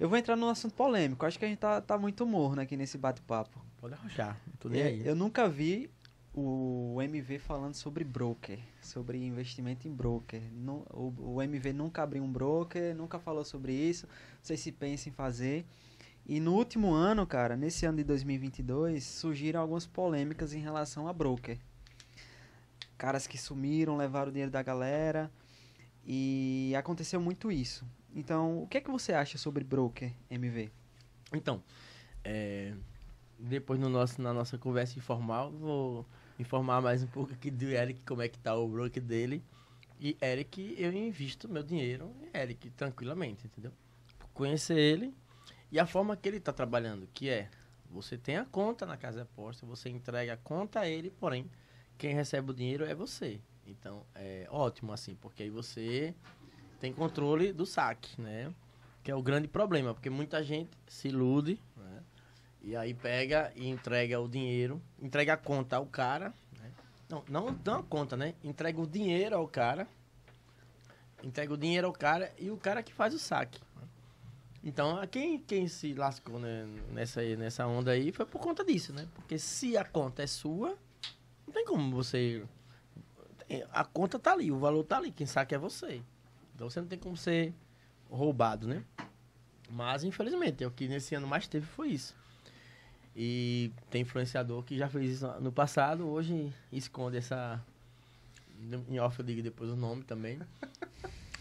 Eu vou entrar num assunto polêmico. Acho que a gente tá, tá muito morno aqui nesse bate-papo. Pode arranjar. Tudo é, aí. Eu nunca vi o MV falando sobre broker, sobre investimento em broker. o, o, MV nunca abriu um broker, nunca falou sobre isso. sei se pensa em fazer. E no último ano, cara, nesse ano de 2022, surgiram algumas polêmicas em relação a broker. Caras que sumiram, levaram o dinheiro da galera. E aconteceu muito isso. Então, o que é que você acha sobre broker MV? Então, é, depois no nosso, na nossa conversa informal, vou informar mais um pouco aqui do Eric, como é que tá o broker dele. E Eric, eu invisto meu dinheiro em Eric, tranquilamente, entendeu? Conhecer ele e a forma que ele está trabalhando, que é, você tem a conta na Casa Aposta, você entrega a conta a ele, porém, quem recebe o dinheiro é você. Então, é ótimo assim, porque aí você tem controle do saque, né? Que é o grande problema, porque muita gente se ilude, né? E aí pega e entrega o dinheiro, entrega a conta ao cara, né? Não, não, não a conta, né? Entrega o dinheiro ao cara, entrega o dinheiro ao cara e o cara que faz o saque. Né? Então, quem, quem se lascou né, nessa, nessa onda aí foi por conta disso, né? Porque se a conta é sua, não tem como você. A conta tá ali, o valor tá ali, quem saque é você. Então você não tem como ser roubado, né? Mas, infelizmente, é o que nesse ano mais teve foi isso. E tem influenciador que já fez isso no passado, hoje esconde essa. Em off eu digo depois o nome também.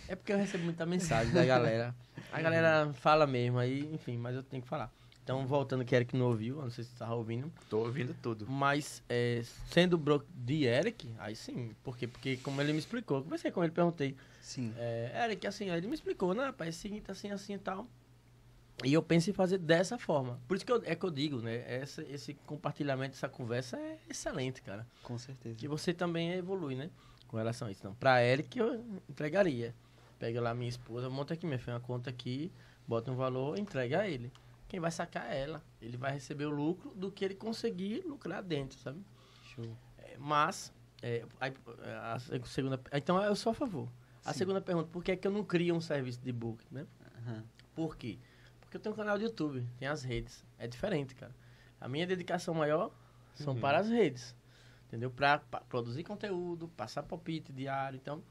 É porque eu recebo muita mensagem da galera. A galera fala mesmo, aí, enfim, mas eu tenho que falar. Então, voltando que Eric não ouviu, não sei se você estava ouvindo. Tô ouvindo tudo. Mas, é, sendo bro de Eric, aí sim. Por quê? Porque, como ele me explicou, comecei com ele, perguntei. Sim. É, Eric, assim, aí ele me explicou, né, rapaz, é seguinte, assim, assim e tal. E eu penso em fazer dessa forma. Por isso que eu, é que eu digo, né? Essa, esse compartilhamento, essa conversa é excelente, cara. Com certeza. Que você também evolui, né? Com relação a isso. Então, pra Eric, eu entregaria. Pega lá minha esposa, monta aqui, minha filha, uma conta aqui, bota um valor, entrega a ele quem vai sacar é ela. Ele vai receber o lucro do que ele conseguir lucrar dentro, sabe? Show. É, mas, é, a, a, segunda... Então, eu sou a favor. Sim. A segunda pergunta, por que é que eu não crio um serviço de book, né? Uhum. Por quê? Porque eu tenho um canal de YouTube, tem as redes. É diferente, cara. A minha dedicação maior são uhum. para as redes. Entendeu? Para produzir conteúdo, passar palpite diário. Então,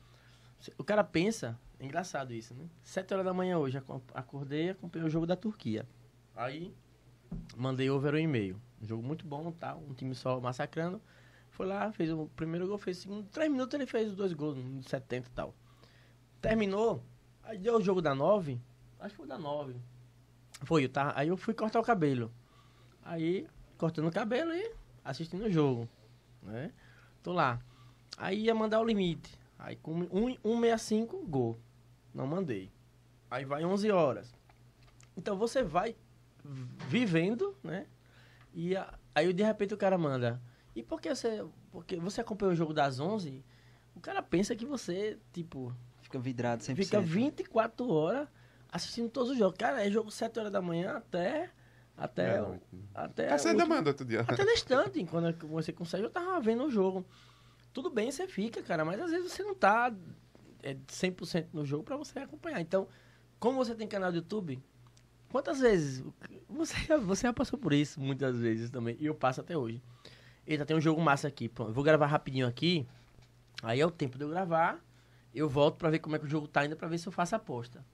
o cara pensa, é engraçado isso, né? Sete horas da manhã hoje, acordei, acompanhei o jogo da Turquia. Aí mandei over o e-mail. Um jogo muito bom, tá? Um time só massacrando. Foi lá, fez o primeiro gol, fez o segundo. Três minutos ele fez os dois gols, no 70 e tal. Terminou, aí deu o jogo da 9. Acho que foi da 9. Foi, tá? Aí eu fui cortar o cabelo. Aí, cortando o cabelo e assistindo o jogo. Né? Tô lá. Aí ia mandar o limite. Aí com 1,65, gol. Não mandei. Aí vai 11 horas. Então você vai vivendo, né? E aí de repente o cara manda. E por que você. Porque você acompanhou o jogo das 11? O cara pensa que você, tipo. Fica vidrado sempre. Fica 24 horas assistindo todos os jogos. Cara, é jogo 7 horas da manhã até. Até. É, até. Até você demanda outro dia. Até na estante, quando é você consegue, eu tava vendo o jogo. Tudo bem, você fica, cara, mas às vezes você não tá é, 100% no jogo para você acompanhar. Então, como você tem canal do YouTube, Quantas vezes? Você já, você já passou por isso muitas vezes também. E eu passo até hoje. Eita, tem um jogo massa aqui. eu vou gravar rapidinho aqui. Aí é o tempo de eu gravar. Eu volto pra ver como é que o jogo tá ainda, pra ver se eu faço a aposta.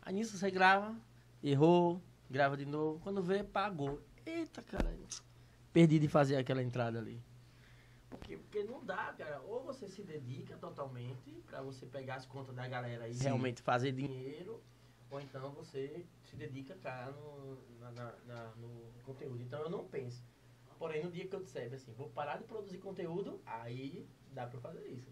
Aí nisso você grava, errou, grava de novo. Quando vê, pagou. Eita, caralho. Perdi de fazer aquela entrada ali. Porque, porque não dá, cara. Ou você se dedica totalmente pra você pegar as contas da galera e Sim. realmente fazer dinheiro ou então você se dedica cá tá no, na, na, no conteúdo. Então eu não penso. Porém, no dia que eu disser assim, vou parar de produzir conteúdo, aí dá pra fazer isso.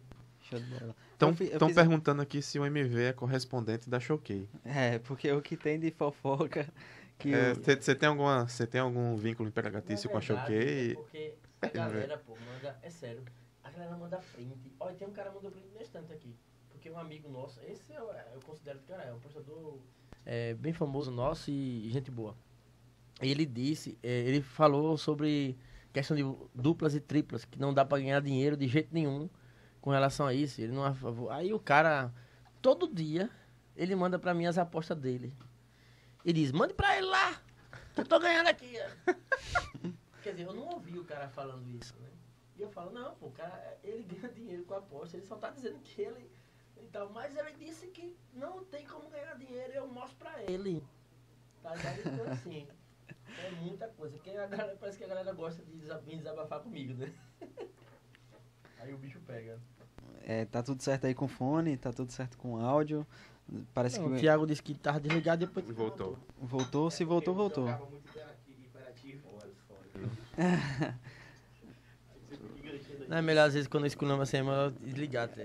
Estão fiz... perguntando aqui se o MV é correspondente da Choquei. É, porque o que tem de fofoca. Você é, tem, tem algum vínculo imperatício é com a Choquei? É porque a galera, pô, manda. É sério. A galera manda print. Olha, tem um cara mandou print nesse estante aqui. Porque um amigo nosso, esse eu, é, eu considero que é um prestador é, bem famoso nosso e gente boa. Ele disse, é, ele falou sobre questão de duplas e triplas, que não dá para ganhar dinheiro de jeito nenhum com relação a isso. Ele não é Aí o cara, todo dia, ele manda para mim as apostas dele. E diz, mande para ele lá, que eu tô ganhando aqui. Quer dizer, eu não ouvi o cara falando isso, né? E eu falo, não, pô, o cara, ele ganha dinheiro com a aposta, ele só tá dizendo que ele tal, mas ele disse que não tem como ganhar dinheiro, eu mostro pra ele. Tá ligado? Então, assim, é muita coisa. Que é a galera, parece que a galera gosta de desabafar comigo, né? Aí o bicho pega. É, tá tudo certo aí com o fone, tá tudo certo com o áudio. Parece não, que o Thiago disse que tava desligado depois voltou. Voltou, se é, voltou, voltou. Eu muito aqui, imperativo. Não é melhor às vezes quando eu esculhambo assim, é desligar a tá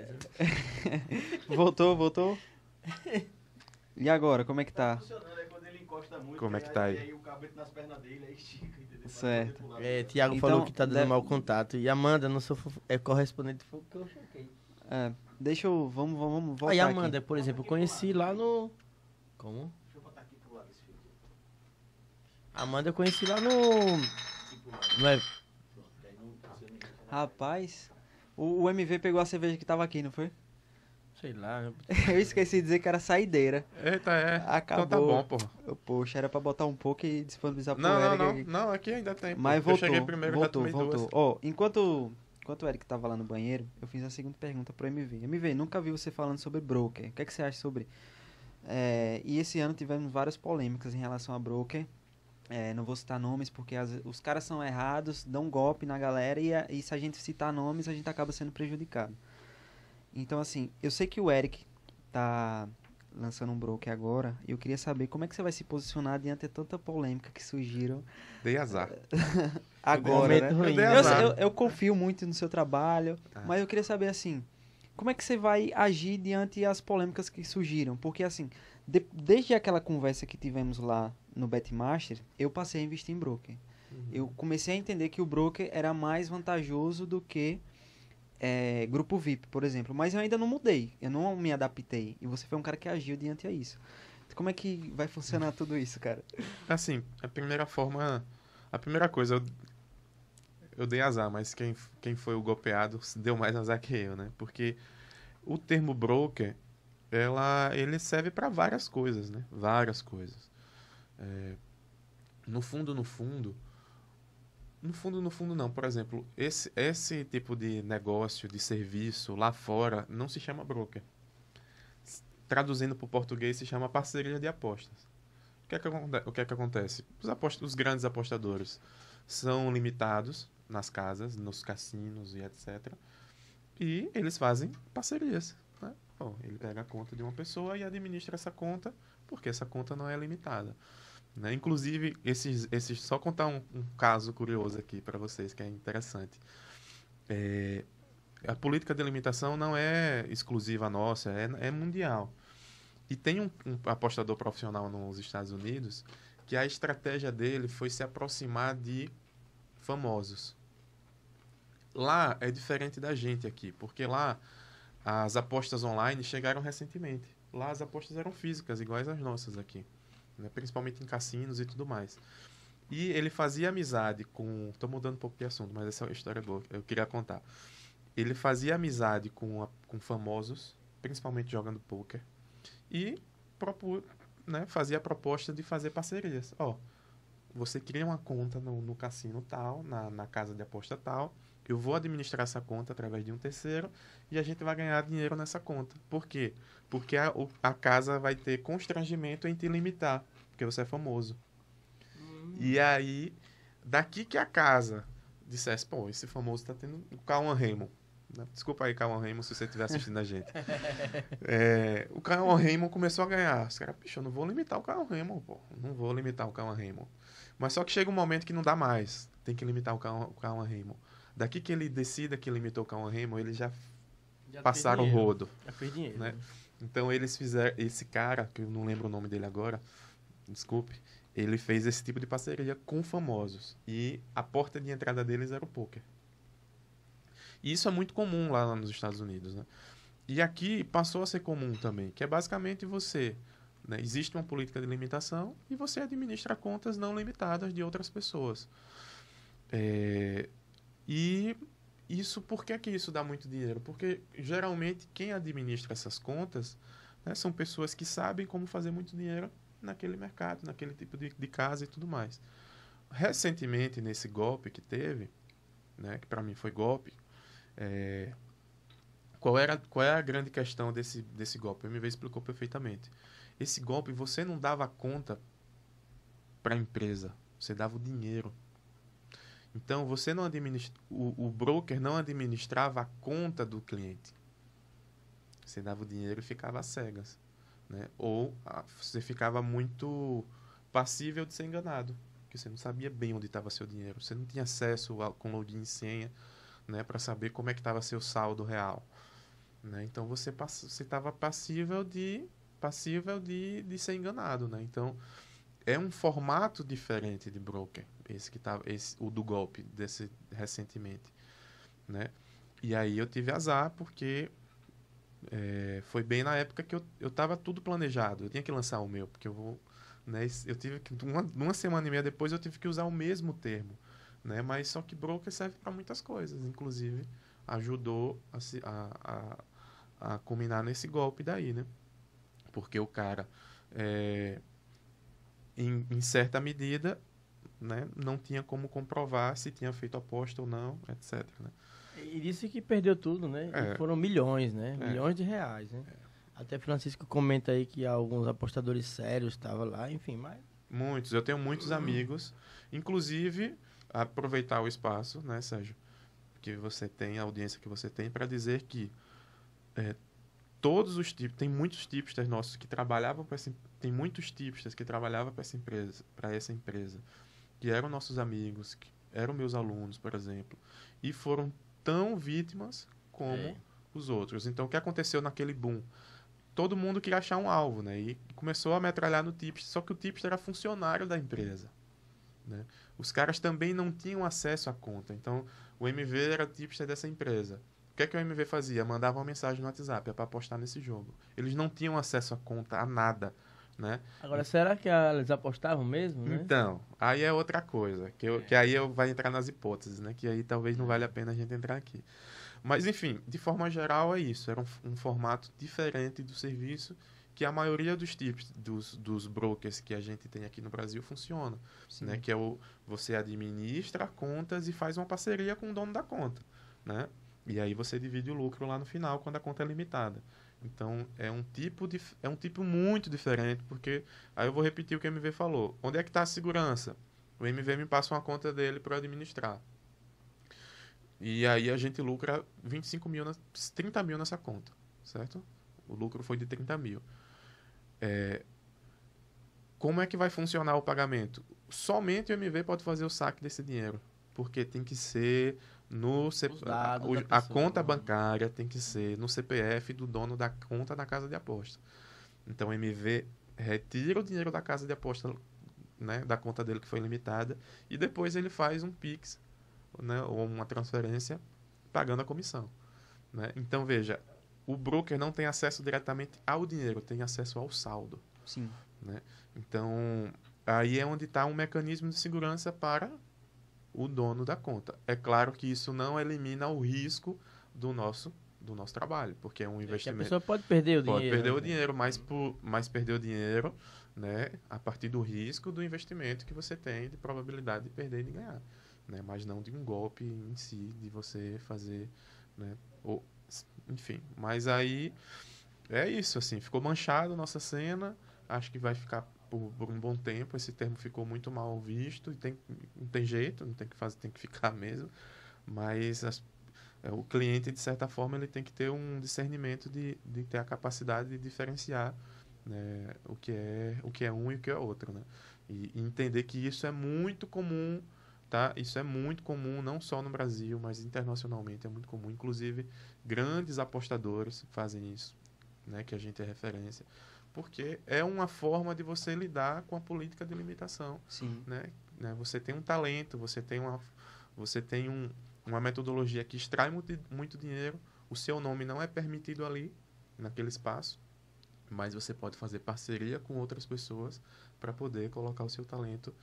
Voltou, voltou? E agora, como é que tá? tá é muito, como é que tá aí? aí dele, aí estica, certo. É, Tiago então, falou que tá dando deve... mau contato. E Amanda, não sou fofo, é correspondente que eu choquei. É, deixa eu. Vamos, vamos, vamos voltar. Aí Amanda, aqui. por exemplo, eu conheci lá no. Como? Deixa eu botar aqui pro lado esse filho. Amanda eu conheci lá no. Tipo, não é. Rapaz, o, o, MV pegou a cerveja que tava aqui, não foi? Sei lá. Eu, esqueci de dizer que era saideira. Eita, é. Acabou. Então tá bom, pô. Poxa, era pra botar um pouco e disponibilizar pro não, Eric. Não, não, não, aqui ainda tem. Mas voltou, eu cheguei primeiro voltou, já voltou. oh, enquanto, enquanto o Eric tava lá no banheiro, eu fiz a segunda pergunta pro MV. MV, nunca vi você falando sobre broker. O que, é que você acha sobre... É, e esse ano tivemos várias polêmicas em relação a broker é, não vou citar nomes porque as, os caras são errados, dão golpe na galera e, a, e se a gente citar nomes a gente acaba sendo prejudicado. Então, assim, eu sei que o Eric tá lançando um broker agora, e eu queria saber como é que você vai se posicionar diante de tanta polêmica que surgiram. Dei azar. agora, né? eu né? Eu, azar. eu, eu, confio muito no seu trabalho, ah. mas eu queria saber, assim, como é que você vai agir diante as polêmicas que surgiram? Porque, assim, de, desde aquela conversa que tivemos lá no Betmaster, eu passei a investir em broker. Uhum. Eu comecei a entender que o broker era mais vantajoso do que é, grupo VIP, por exemplo. Mas eu ainda não mudei, eu não me adaptei. E você foi um cara que agiu diante a isso. Como é que vai funcionar tudo isso, cara? Assim, a primeira forma. A primeira coisa, eu, eu dei azar, mas quem, quem foi o golpeado deu mais azar que eu, né? Porque o termo broker ela, ele serve para várias coisas, né? Várias coisas. É, no fundo, no fundo, no fundo, no fundo não. Por exemplo, esse, esse tipo de negócio, de serviço lá fora não se chama broker. Traduzindo para o português, se chama parceria de apostas. O que é que, o que, é que acontece? Os, apost os grandes apostadores são limitados nas casas, nos cassinos e etc. E eles fazem parcerias. Bom, ele pega a conta de uma pessoa e administra essa conta, porque essa conta não é limitada. Né? Inclusive, esses, esses, só contar um, um caso curioso aqui para vocês que é interessante. É, a política de limitação não é exclusiva nossa, é, é mundial. E tem um, um, apostador profissional nos Estados Unidos que a estratégia dele foi se aproximar de famosos. Lá é diferente da gente aqui, porque lá as apostas online chegaram recentemente. Lá as apostas eram físicas, iguais às nossas aqui, né? principalmente em cassinos e tudo mais. E ele fazia amizade com. Estou mudando um pouco de assunto, mas essa é uma história boa, eu queria contar. Ele fazia amizade com, a, com famosos, principalmente jogando poker, e propu, né, fazia a proposta de fazer parcerias. Ó, oh, você cria uma conta no, no cassino tal, na, na casa de aposta tal, eu vou administrar essa conta através de um terceiro e a gente vai ganhar dinheiro nessa conta. Por quê? Porque a, a casa vai ter constrangimento em te limitar, porque você é famoso. Hum. E aí, daqui que a casa dissesse, pô, esse famoso está tendo o Cauan Raymond. Né? Desculpa aí, Cauan Raymond, se você estiver assistindo a gente. é, o Cauan Raymond começou a ganhar. Os caras, bicho, eu não vou limitar o Cauan Raymond, pô. Não vou limitar o Cauan Raymond. Mas só que chega um momento que não dá mais. Tem que limitar o Cauan Raymond. Daqui que ele decida que limitou o Cauan Raymond, ele já, já passaram o rodo. Já fez dinheiro. Né? né? Então eles fizeram. Esse cara, que eu não lembro o nome dele agora, desculpe, ele fez esse tipo de parceria com famosos. E a porta de entrada deles era o poker. E isso é muito comum lá nos Estados Unidos. Né? E aqui passou a ser comum também, que é basicamente você. Né, existe uma política de limitação e você administra contas não limitadas de outras pessoas. É, e isso, por que, que isso dá muito dinheiro? Porque geralmente quem administra essas contas né, são pessoas que sabem como fazer muito dinheiro naquele mercado, naquele tipo de, de casa e tudo mais. Recentemente, nesse golpe que teve, né, que para mim foi golpe, é, qual, era, qual era é a grande questão desse, desse golpe? O MV explicou perfeitamente. Esse golpe você não dava conta para a empresa, você dava o dinheiro então você não administra, o, o broker não administrava a conta do cliente. Você dava o dinheiro e ficava cegas, né? Ou a, você ficava muito passível de ser enganado, que você não sabia bem onde estava seu dinheiro, você não tinha acesso com login e senha, né, para saber como é que estava seu saldo real, né? Então você você estava passível de passível de, de ser enganado, né? Então é um formato diferente de broker esse que tava, tá, esse, o do golpe desse recentemente, né? E aí eu tive azar porque é, foi bem na época que eu, eu tava tudo planejado. Eu tinha que lançar o meu, porque eu vou. Né, eu tive que. Uma, uma semana e meia depois eu tive que usar o mesmo termo. Né, mas só que broker serve para muitas coisas. Inclusive, ajudou a, a, a, a culminar nesse golpe daí, né? Porque o cara, é, em, em certa medida, né, não tinha como comprovar se tinha feito aposta ou não, etc. Né? E disse que perdeu tudo, né? É. Foram milhões, né? É. Milhões de reais, né? É. Até Francisco comenta aí que alguns apostadores sérios estavam lá, enfim, mas... Muitos, eu tenho muitos amigos, inclusive, aproveitar o espaço, né, Sérgio, que você tem, a audiência que você tem, para dizer que é, todos os tipos, tem muitos tipsters nossos que trabalhavam para tem muitos tipsters que trabalhavam para essa empresa, para essa empresa que eram nossos amigos, que eram meus alunos, por exemplo, e foram tão vítimas como é. os outros. Então, o que aconteceu naquele boom? Todo mundo queria achar um alvo, né? E começou a metralhar no Tipster, só que o Tipster era funcionário da empresa. Né? Os caras também não tinham acesso à conta. Então, o MV era tipster dessa empresa. O que, é que o MV fazia? Mandava uma mensagem no WhatsApp é para apostar nesse jogo. Eles não tinham acesso à conta, a nada né? Agora, será que eles apostavam mesmo, né? Então, aí é outra coisa, que, eu, é. que aí eu vai entrar nas hipóteses, né? Que aí talvez não vale a pena a gente entrar aqui. Mas, enfim, de forma geral é isso. Era um, um formato diferente do serviço que a maioria dos tipos dos, dos brokers que a gente tem aqui no Brasil funciona, né? Que é o você administra contas e faz uma parceria com o dono da conta, né? E aí você divide o lucro lá no final quando a conta é limitada. Então é um tipo de, é um tipo muito diferente, porque aí eu vou repetir o que o MV falou. Onde é que está a segurança? O MV me passa uma conta dele para administrar. E aí a gente lucra 25 mil, na, 30 mil nessa conta, certo? O lucro foi de 30 mil. É, como é que vai funcionar o pagamento? Somente o MV pode fazer o saque desse dinheiro, porque tem que ser no C... a, a conta né? bancária tem que ser no CPF do dono da conta da casa de aposta. Então o MV retira o dinheiro da casa de aposta, né, da conta dele que foi limitada, e depois ele faz um Pix, né, ou uma transferência pagando a comissão. Né? Então veja, o broker não tem acesso diretamente ao dinheiro, tem acesso ao saldo. Sim. Né? Então aí é onde está um mecanismo de segurança para o dono da conta. É claro que isso não elimina o risco do nosso do nosso trabalho, porque é um é investimento. A pessoa pode perder o pode dinheiro. Pode perder né? o dinheiro, mas, por, mais perder o dinheiro né, a partir do risco do investimento que você tem de probabilidade de perder e de ganhar. Né, mas não de um golpe em si, de você fazer. Né, ou, enfim, mas aí é isso. assim Ficou manchado nossa cena, acho que vai ficar por, por, um bom tempo. Esse termo ficou muito mal visto e tem, não tem jeito, não tem que fazer, tem que ficar mesmo. Mas as, é, o cliente, de certa forma, ele tem que ter um discernimento de, de ter a capacidade de diferenciar né, o, que é, o que é um e o que é outro. Né? E, e entender que isso é muito comum tá? Isso é muito comum, não só no Brasil, mas internacionalmente é muito comum. Inclusive, grandes apostadores fazem isso, né? Que a gente é referência porque é uma forma de você lidar com a política de limitação. Sim. Né? né? Você tem um talento, você tem uma, você tem um, uma metodologia que extrai muito, muito dinheiro, o seu nome não é permitido ali, naquele espaço, mas você pode fazer parceria com outras pessoas para poder colocar o seu talento,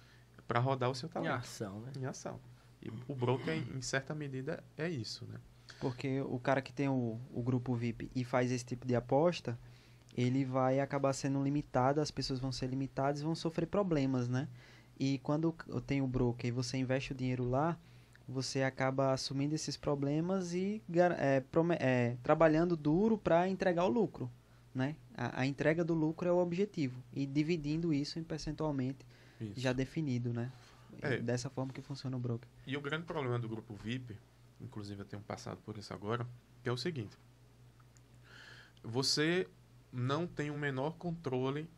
para rodar o seu talento. Em ação, né? Em ação. E o broker, em certa medida, é isso, né? Porque o cara que tem o, o grupo VIP e faz esse tipo de aposta, ele vai acabar sendo limitado, as pessoas vão ser limitadas e vão sofrer problemas, né? E quando tem o broker e você investe o dinheiro lá, você acaba assumindo esses problemas e é, é, trabalhando duro para entregar o lucro, né? A, a, entrega do lucro é o objetivo e dividindo isso em percentualmente isso. já definido, né? É. Dessa forma que funciona o broker. E o grande problema do grupo VIP, inclusive eu tenho passado por isso agora, é o seguinte: você não têm o menor controle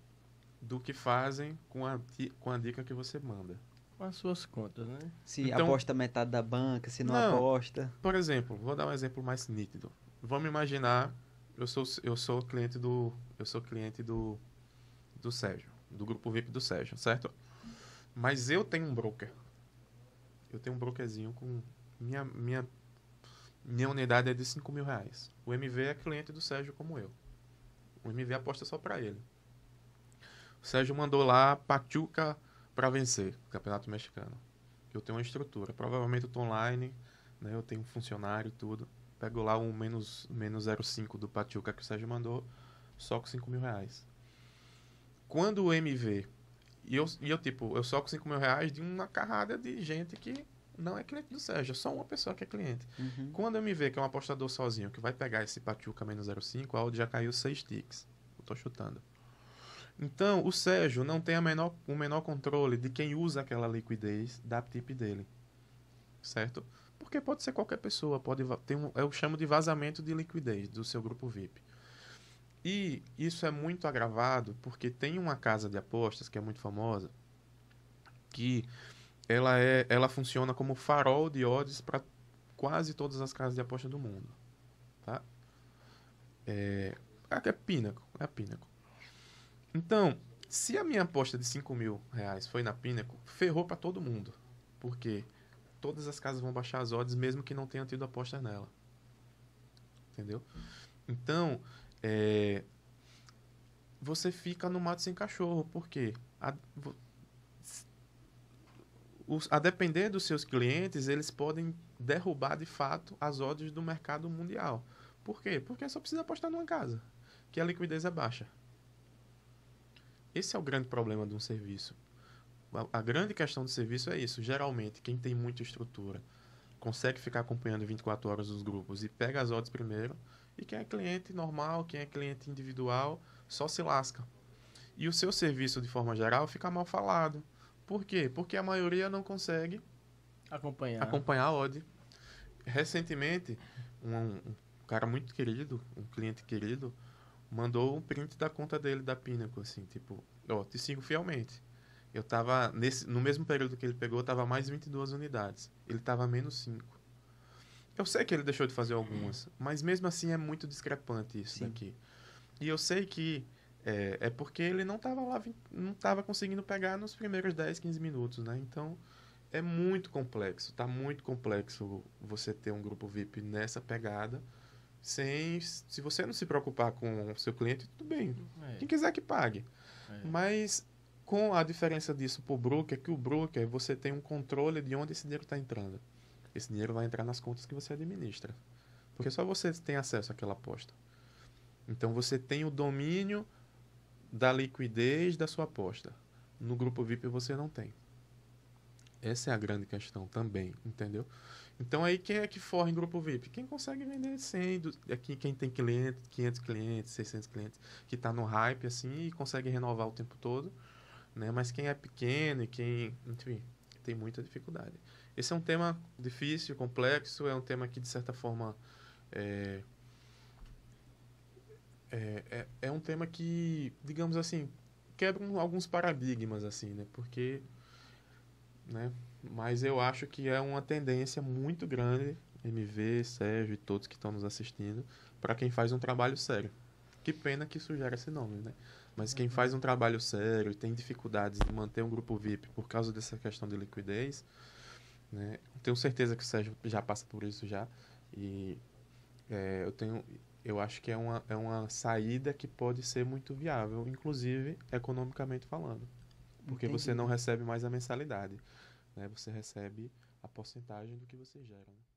do que fazem com a, com a dica que você manda. Com as suas contas, né? Se então, aposta metade da banca, se não, não, aposta. Por exemplo, vou dar um exemplo mais nítido. Vamos imaginar, eu sou, eu sou cliente do. Eu sou cliente do, do Sérgio, do grupo VIP do Sérgio, certo? Mas eu tenho um broker. Eu tenho um brokerzinho com. Minha, minha, minha unidade é de 5 mil reais. O MV é cliente do Sérgio como eu. O MV aposta só para ele. O Sérgio mandou lá Pachuca para vencer o Campeonato Mexicano. Eu tenho uma estrutura, provavelmente eu tô online, né? Eu tenho um funcionário e tudo. Pego lá um menos, menos 0,5 do Pachuca que o Sérgio mandou, só com 5 mil reais. Quando o MV... E eu, e eu tipo, eu só com 5 mil reais de uma carrada de gente que não é cliente do Sérgio, é só uma pessoa que é cliente. Uhum. Quando eu me ver que é um apostador sozinho que vai pegar esse Pachuca menos 05, a Audi já caiu 6 ticks. Eu tô chutando. Então, o Sérgio não tem menor, o menor controle de quem usa aquela liquidez da tip dele. Certo? Porque pode ser qualquer pessoa, pode ter um, eu chamo de vazamento de liquidez do seu grupo VIP. E isso é muito agravado porque tem uma casa de apostas que é muito famosa que ela, é, ela funciona como farol de odds para quase todas as casas de aposta do mundo. Tá? É, é, é Pinnacle, é a Pinnacle. Então, se a minha aposta de 5 mil reais foi na Pinnacle, ferrou para todo mundo. Porque todas as casas vão baixar as odds, mesmo que não tenham tido aposta nela. Entendeu? Então, é, você fica no mato sem cachorro, porque a, os, a depender dos seus clientes, eles podem derrubar de fato as odds do mercado mundial. Por quê? Porque só precisa apostar numa casa, que a liquidez é baixa. Esse é o grande problema de um serviço. A, a grande questão do serviço é isso. Geralmente, quem tem muita estrutura consegue ficar acompanhando 24 horas os grupos e pega as odds primeiro. E quem é cliente normal, quem é cliente individual, só se lasca. E o seu serviço, de forma geral, fica mal falado por quê? Porque a maioria não consegue acompanhar, acompanhar a odd. Recentemente, um, um cara muito querido, um cliente querido, mandou um print da conta dele da Pinnacle, assim, tipo, ó, oh, te sigo fielmente. Eu tava, nesse, no mesmo período que ele pegou, eu tava mais 22 unidades. Ele tava menos 5. Eu sei que ele deixou de fazer algumas, uhum. mas mesmo assim é muito discrepante isso Sim. daqui. E eu sei que é, é porque ele não estava lá, não estava conseguindo pegar nos primeiros 10, 15 minutos, né? Então é muito complexo, tá muito complexo você ter um grupo VIP nessa pegada. Sem, se você não se preocupar com o seu cliente, tudo bem. É. Quem quiser que pague. É. Mas com a diferença disso para o broker, é que o broker é você tem um controle de onde esse dinheiro está entrando. Esse dinheiro vai entrar nas contas que você administra. Porque só você tem acesso àquela aposta. Então você tem o domínio da liquidez da sua aposta. No grupo VIP você não tem. Essa é a grande questão também, entendeu? Então aí quem é que forra em grupo VIP? Quem consegue vender 100, aqui é quem tem cliente, 500 clientes, 600 clientes, que está no hype assim e consegue renovar o tempo todo, né? Mas quem é pequeno e quem, enfim, tem muita dificuldade. Esse é um tema difícil, complexo, é um tema que de certa forma é, é, é, é um tema que, digamos assim, quebra alguns paradigmas, assim, né? Porque, né? Mas eu acho que é uma tendência muito grande, MV, Sérgio e todos que estão nos assistindo, para quem faz um trabalho sério. Que pena que sugere esse nome, né? Mas quem uhum. faz um trabalho sério e tem dificuldades de manter um grupo VIP por causa dessa questão de liquidez, né? Tenho certeza que o Sérgio já passa por isso já. E é, eu tenho eu acho que é uma, é uma saída que pode ser muito viável, inclusive economicamente falando. Porque Entendi. você não recebe mais a mensalidade, né? Você recebe a porcentagem do que você gera. Né?